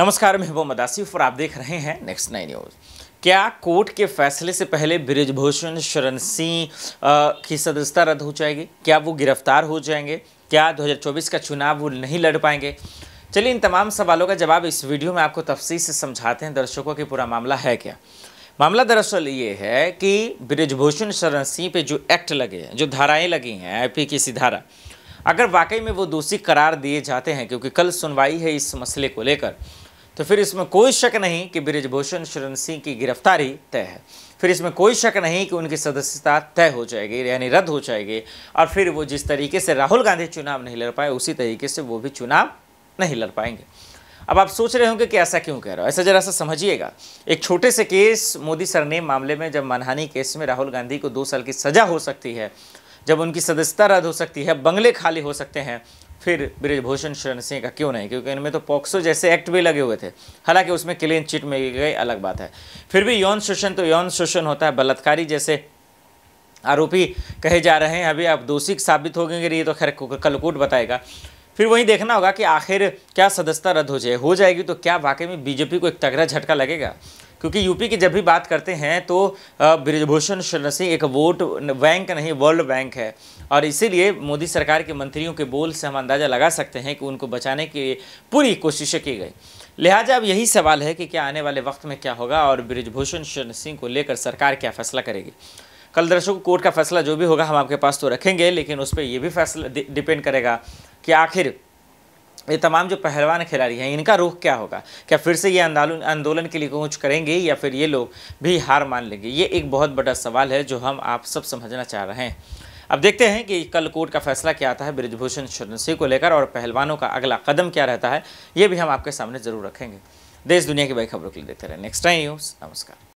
नमस्कार मैं मोहम्मद और आप देख रहे हैं नेक्स्ट नाइन न्यूज़ क्या कोर्ट के फैसले से पहले ब्रिजभूषण शरण सिंह की सदस्यता रद्द हो जाएगी क्या वो गिरफ्तार हो जाएंगे क्या 2024 का चुनाव वो नहीं लड़ पाएंगे चलिए इन तमाम सवालों का जवाब इस वीडियो में आपको तफसी से समझाते हैं दर्शकों की पूरा मामला है क्या मामला दरअसल ये है कि ब्रिजभूषण शरण सिंह पे जो एक्ट लगे हैं जो धाराएँ लगी हैं आई की सी धारा अगर वाकई में वो दोषी करार दिए जाते हैं क्योंकि कल सुनवाई है इस मसले को लेकर तो फिर इसमें कोई शक नहीं कि ब्रिजभूषण शरण सिंह की गिरफ्तारी तय है फिर इसमें कोई शक नहीं कि उनकी सदस्यता तय हो जाएगी यानी रद्द हो जाएगी और फिर वो जिस तरीके से राहुल गांधी चुनाव नहीं लड़ पाए उसी तरीके से वो भी चुनाव नहीं लड़ पाएंगे अब आप सोच रहे होंगे कि ऐसा क्यों कह रहा हो ऐसा जरा सा समझिएगा एक छोटे से केस मोदी सरनेम मामले में जब मनहानी केस में राहुल गांधी को दो साल की सजा हो सकती है जब उनकी सदस्यता रद्द हो सकती है बंगले खाली हो सकते हैं फिर ब्रजभूषण शरण सिंह का क्यों नहीं क्योंकि इनमें तो पॉक्सो जैसे एक्ट भी लगे हुए थे हालांकि उसमें क्लीन चिट में गई अलग बात है फिर भी यौन शोषण तो यौन शोषण होता है बलात्कारी जैसे आरोपी कहे जा रहे हैं अभी आप दोषी साबित हो गए ये तो खैर कलकूट बताएगा फिर वही देखना होगा कि आखिर क्या सदस्यता रद्द हो जाए हो जाएगी तो क्या वाकई में बीजेपी को एक तगड़ा झटका लगेगा क्योंकि यूपी की जब भी बात करते हैं तो ब्रजभूषण शरण सिंह एक वोट बैंक नहीं वर्ल्ड बैंक है और इसीलिए मोदी सरकार के मंत्रियों के बोल से हम अंदाज़ा लगा सकते हैं कि उनको बचाने की पूरी कोशिशें की गई लिहाजा अब यही सवाल है कि क्या आने वाले वक्त में क्या होगा और ब्रजभूषण शरण सिंह को लेकर सरकार क्या फैसला करेगी कल दर्शकों कोर्ट का फैसला जो भी होगा हम आपके पास तो रखेंगे लेकिन उस पर यह भी फैसला डिपेंड करेगा कि आखिर ये तमाम जो पहलवान खिलाड़ी हैं इनका रुख क्या होगा क्या फिर से ये आंदोलन आंदोलन के लिए कूच करेंगे या फिर ये लोग भी हार मान लेंगे ये एक बहुत बड़ा सवाल है जो हम आप सब समझना चाह रहे हैं अब देखते हैं कि कल कोर्ट का फैसला क्या आता है ब्रिजभूषण सिंह को लेकर और पहलवानों का अगला कदम क्या रहता है ये भी हम आपके सामने जरूर रखेंगे देश दुनिया की बड़ी खबरों के लिए देखते रहे नेक्स्ट टाइम यूज नमस्कार